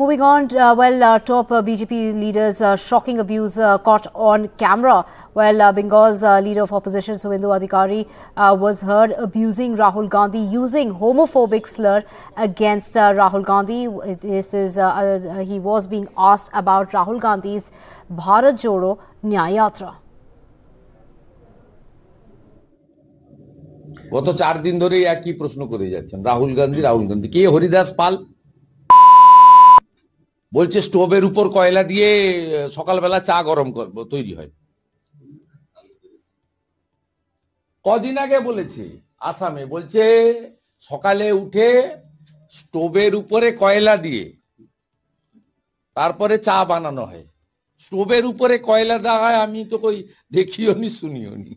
Moving on, uh, well, uh, top uh, BJP leaders' uh, shocking abuse uh, caught on camera. Well, uh, Bengal's leader of opposition, Suvendu Adhikari, was heard abusing Rahul Gandhi using homophobic slur against Rahul Gandhi. This is he was being asked about Rahul Gandhi's Bharat Jodo Nyaya Yatra. গত চার দিন ধরেই একই প্রশ্ন করে যাচ্ছেন Rahul Gandhi, Rahul Gandhi বলছে স্টোভের উপর কয়লা দিয়ে সকালবেলা চা গরম তৈরি হয় কদিন আগে বলেছে আসামে বলছে সকালে উঠে স্টোভের উপরে কয়লা দিয়ে তারপরে চা বানানো হয় স্টোভের উপরে কয়লা দেওয়া হয় আমি তো কই দেখিও নি শুনিও নি